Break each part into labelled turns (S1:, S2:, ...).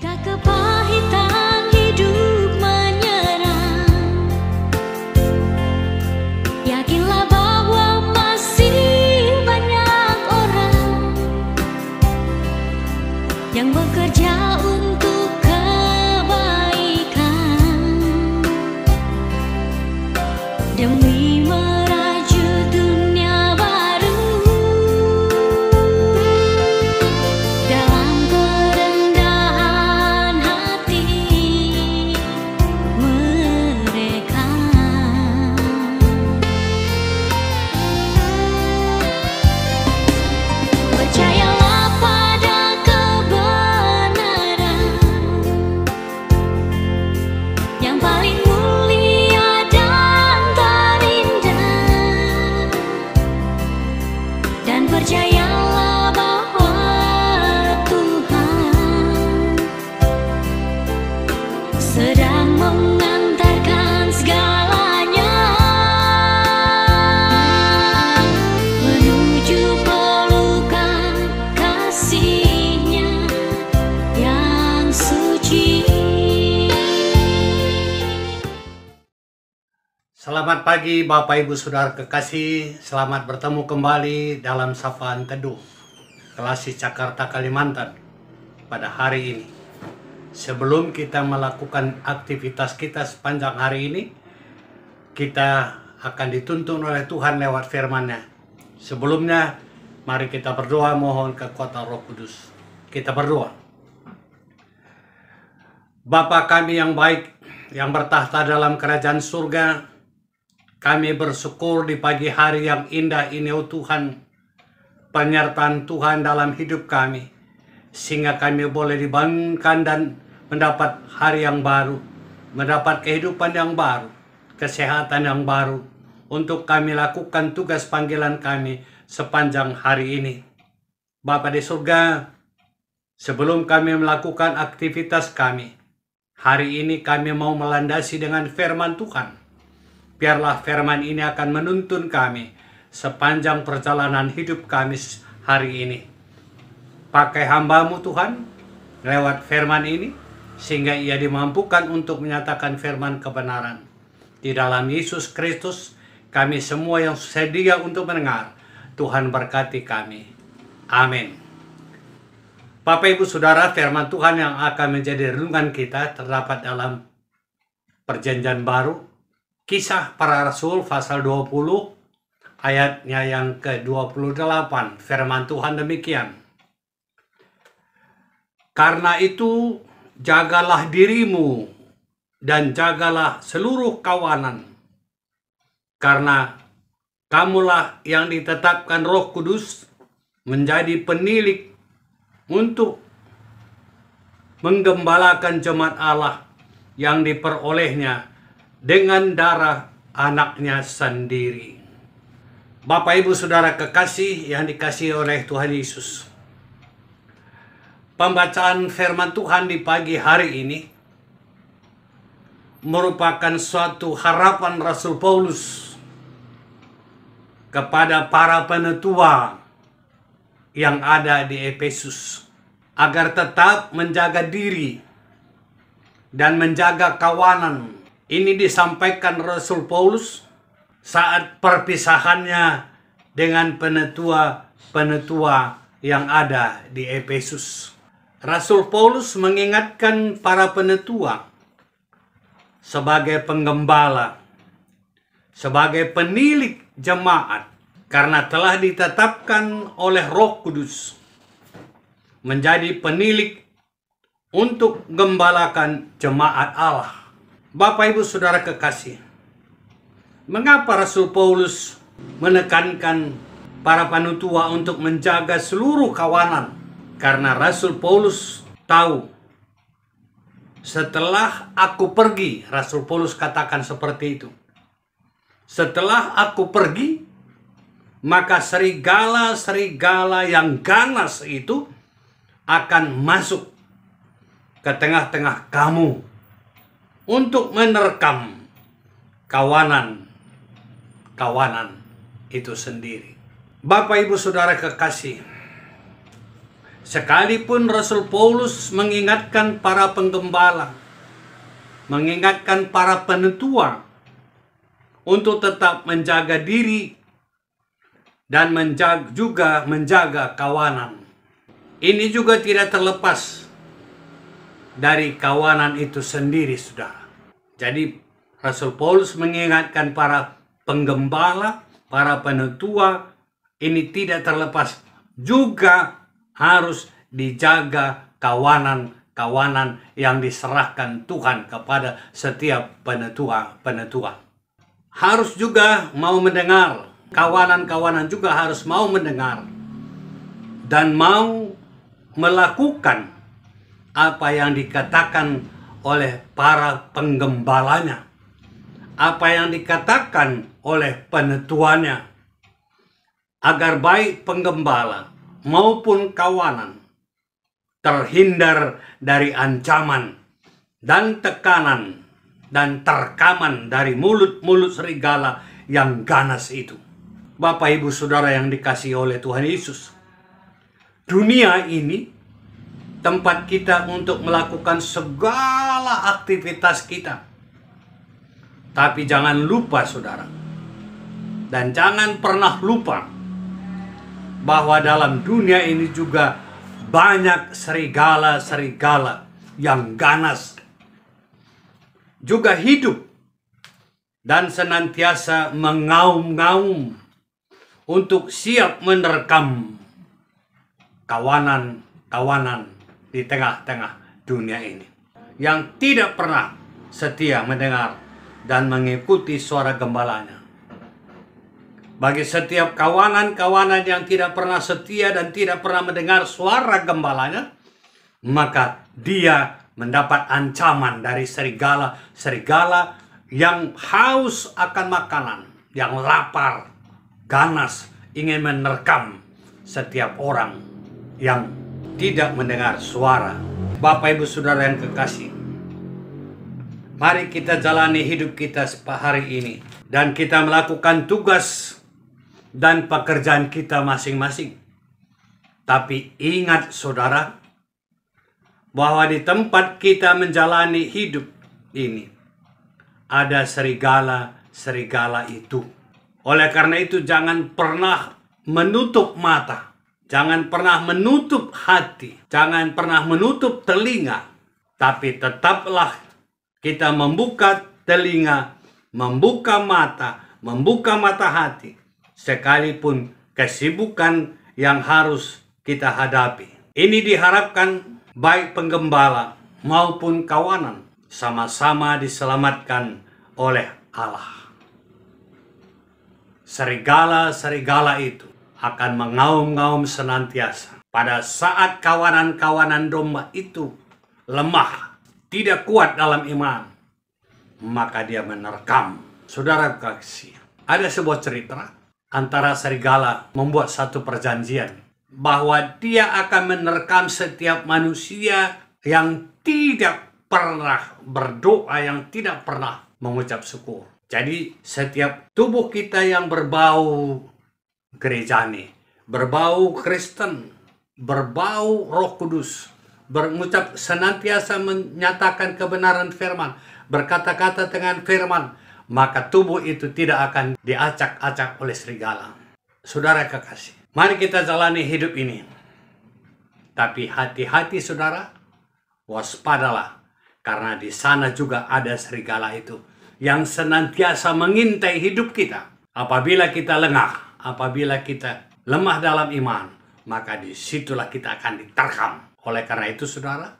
S1: 打个包。Selamat pagi Bapak Ibu Saudara Kekasih, selamat bertemu kembali dalam Sapaan Teduh, Kelasi Jakarta Kalimantan, pada hari ini. Sebelum kita melakukan aktivitas kita sepanjang hari ini, kita akan dituntun oleh Tuhan lewat firman-Nya. Sebelumnya, mari kita berdoa mohon ke Kota roh kudus. Kita berdoa. Bapa kami yang baik, yang bertahta dalam kerajaan surga, kami bersyukur di pagi hari yang indah ini, oh Tuhan, penyertaan Tuhan dalam hidup kami, sehingga kami boleh dibangunkan dan mendapat hari yang baru, mendapat kehidupan yang baru, kesehatan yang baru, untuk kami lakukan tugas panggilan kami sepanjang hari ini. Bapa di surga, sebelum kami melakukan aktivitas kami, hari ini kami mau melandasi dengan firman Tuhan Biarlah firman ini akan menuntun kami sepanjang perjalanan hidup kami hari ini. Pakai hambamu Tuhan lewat firman ini sehingga ia dimampukan untuk menyatakan firman kebenaran. Di dalam Yesus Kristus kami semua yang sedia untuk mendengar Tuhan berkati kami. Amin. Bapak Ibu Saudara, firman Tuhan yang akan menjadi renungan kita terdapat dalam perjanjian baru Kisah Para Rasul pasal 20 ayatnya yang ke-28 firman Tuhan demikian. Karena itu jagalah dirimu dan jagalah seluruh kawanan. Karena kamulah yang ditetapkan Roh Kudus menjadi penilik untuk menggembalakan jemaat Allah yang diperolehnya dengan darah anaknya sendiri. Bapak Ibu Saudara kekasih yang dikasih oleh Tuhan Yesus. Pembacaan firman Tuhan di pagi hari ini merupakan suatu harapan Rasul Paulus kepada para penetua yang ada di Efesus agar tetap menjaga diri dan menjaga kawanan ini disampaikan Rasul Paulus saat perpisahannya dengan penetua-penetua yang ada di Efesus. Rasul Paulus mengingatkan para penetua sebagai penggembala, sebagai penilik jemaat karena telah ditetapkan oleh Roh Kudus menjadi penilik untuk gembalakan jemaat Allah. Bapak Ibu Saudara kekasih, mengapa Rasul Paulus menekankan para panutua untuk menjaga seluruh kawanan? Karena Rasul Paulus tahu setelah aku pergi, Rasul Paulus katakan seperti itu. Setelah aku pergi, maka serigala-serigala yang ganas itu akan masuk ke tengah-tengah kamu untuk menerkam kawanan kawanan itu sendiri. Bapak Ibu Saudara kekasih, sekalipun Rasul Paulus mengingatkan para penggembala, mengingatkan para penetua untuk tetap menjaga diri dan menjaga, juga menjaga kawanan. Ini juga tidak terlepas dari kawanan itu sendiri, sudah. Jadi, Rasul Paulus mengingatkan para penggembala, para penetua, ini tidak terlepas juga harus dijaga kawanan-kawanan yang diserahkan Tuhan kepada setiap penetua-penetua. Harus juga mau mendengar, kawanan-kawanan juga harus mau mendengar dan mau melakukan apa yang dikatakan oleh para penggembalanya, apa yang dikatakan oleh penetuannya, agar baik penggembala maupun kawanan terhindar dari ancaman dan tekanan dan terkaman dari mulut-mulut serigala yang ganas itu. Bapak, ibu, saudara yang dikasih oleh Tuhan Yesus, dunia ini tempat kita untuk melakukan segala aktivitas kita. Tapi jangan lupa saudara. Dan jangan pernah lupa bahwa dalam dunia ini juga banyak serigala-serigala yang ganas. Juga hidup dan senantiasa mengaum-ngaum untuk siap menerkam kawanan-kawanan di tengah-tengah dunia ini yang tidak pernah setia mendengar dan mengikuti suara gembalanya. Bagi setiap kawanan-kawanan yang tidak pernah setia dan tidak pernah mendengar suara gembalanya, maka dia mendapat ancaman dari serigala-serigala yang haus akan makanan, yang lapar, ganas, ingin menerkam setiap orang yang tidak mendengar suara. Bapak Ibu Saudara yang kekasih, mari kita jalani hidup kita hari ini. Dan kita melakukan tugas dan pekerjaan kita masing-masing. Tapi ingat saudara, bahwa di tempat kita menjalani hidup ini, ada serigala-serigala itu. Oleh karena itu jangan pernah menutup mata Jangan pernah menutup hati, jangan pernah menutup telinga, tapi tetaplah kita membuka telinga, membuka mata, membuka mata hati, sekalipun kesibukan yang harus kita hadapi. Ini diharapkan baik penggembala maupun kawanan sama-sama diselamatkan oleh Allah. Serigala-serigala itu akan mengaum-ngaum senantiasa. Pada saat kawanan-kawanan domba itu lemah, tidak kuat dalam iman, maka dia menerkam. Saudara kasih, ada sebuah cerita antara serigala membuat satu perjanjian bahwa dia akan menerkam setiap manusia yang tidak pernah berdoa, yang tidak pernah mengucap syukur. Jadi setiap tubuh kita yang berbau gerejane, berbau Kristen, berbau Roh Kudus, mengucap senantiasa menyatakan kebenaran firman, berkata-kata dengan firman, maka tubuh itu tidak akan diacak-acak oleh serigala. Saudara kekasih, mari kita jalani hidup ini. Tapi hati-hati saudara, waspadalah karena di sana juga ada serigala itu yang senantiasa mengintai hidup kita apabila kita lengah apabila kita lemah dalam iman, maka disitulah kita akan diterkam. Oleh karena itu, saudara,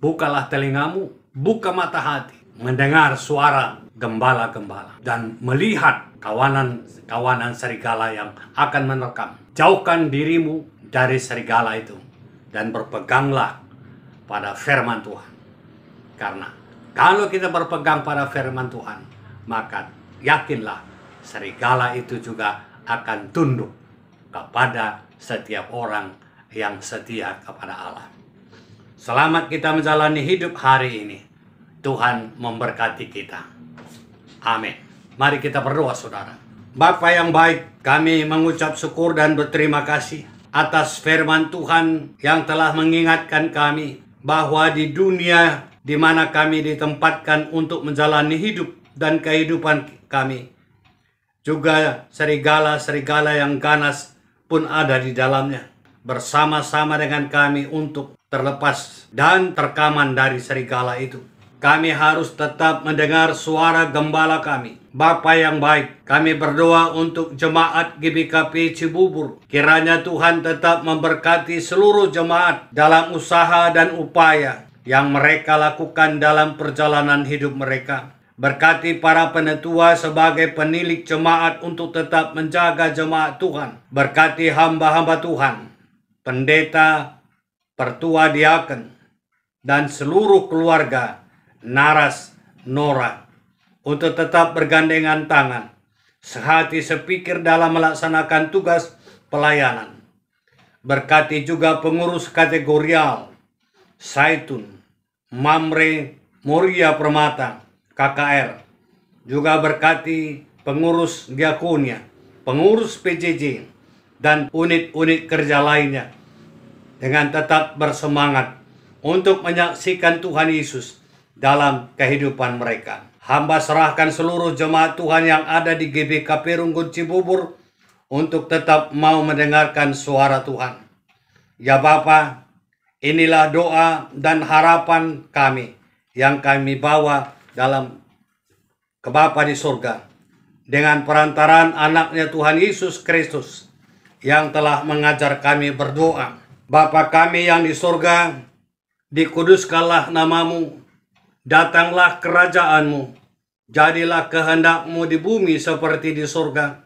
S1: bukalah telingamu, buka mata hati, mendengar suara gembala-gembala, dan melihat kawanan-kawanan serigala yang akan menerkam. Jauhkan dirimu dari serigala itu, dan berpeganglah pada firman Tuhan. Karena kalau kita berpegang pada firman Tuhan, maka yakinlah serigala itu juga akan tunduk kepada setiap orang yang setia kepada Allah. Selamat kita menjalani hidup hari ini. Tuhan memberkati kita. Amin. Mari kita berdoa saudara. Bapa yang baik, kami mengucap syukur dan berterima kasih atas firman Tuhan yang telah mengingatkan kami bahwa di dunia di mana kami ditempatkan untuk menjalani hidup dan kehidupan kami juga serigala-serigala yang ganas pun ada di dalamnya. Bersama-sama dengan kami untuk terlepas dan terkaman dari serigala itu. Kami harus tetap mendengar suara gembala kami. Bapa yang baik, kami berdoa untuk jemaat GBKP Cibubur. Kiranya Tuhan tetap memberkati seluruh jemaat dalam usaha dan upaya yang mereka lakukan dalam perjalanan hidup mereka. Berkati para penetua sebagai penilik jemaat untuk tetap menjaga jemaat Tuhan. Berkati hamba-hamba Tuhan, pendeta, pertua diaken, dan seluruh keluarga Naras Nora untuk tetap bergandengan tangan, sehati sepikir dalam melaksanakan tugas pelayanan. Berkati juga pengurus kategorial, Saitun, Mamre, Moria Permata, KKR, juga berkati pengurus diakonia, pengurus PJJ, dan unit-unit kerja lainnya dengan tetap bersemangat untuk menyaksikan Tuhan Yesus dalam kehidupan mereka. Hamba serahkan seluruh jemaat Tuhan yang ada di GBK Perunggun Cibubur untuk tetap mau mendengarkan suara Tuhan. Ya Bapa, inilah doa dan harapan kami yang kami bawa dalam kebapa di surga dengan perantaran anaknya Tuhan Yesus Kristus yang telah mengajar kami berdoa. Bapa kami yang di surga, dikuduskanlah namamu, datanglah kerajaanmu, jadilah kehendakmu di bumi seperti di surga.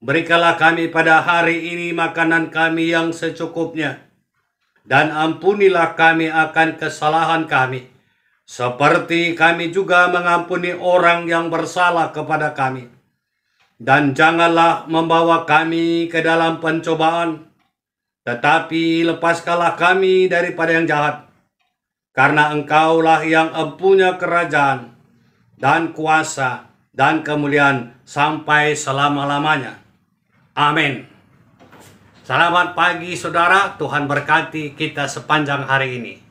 S1: Berikanlah kami pada hari ini makanan kami yang secukupnya, dan ampunilah kami akan kesalahan kami, seperti kami juga mengampuni orang yang bersalah kepada kami. Dan janganlah membawa kami ke dalam pencobaan, tetapi lepaskanlah kami daripada yang jahat, karena engkaulah yang empunya kerajaan dan kuasa dan kemuliaan sampai selama-lamanya. Amin. Selamat pagi saudara, Tuhan berkati kita sepanjang hari ini.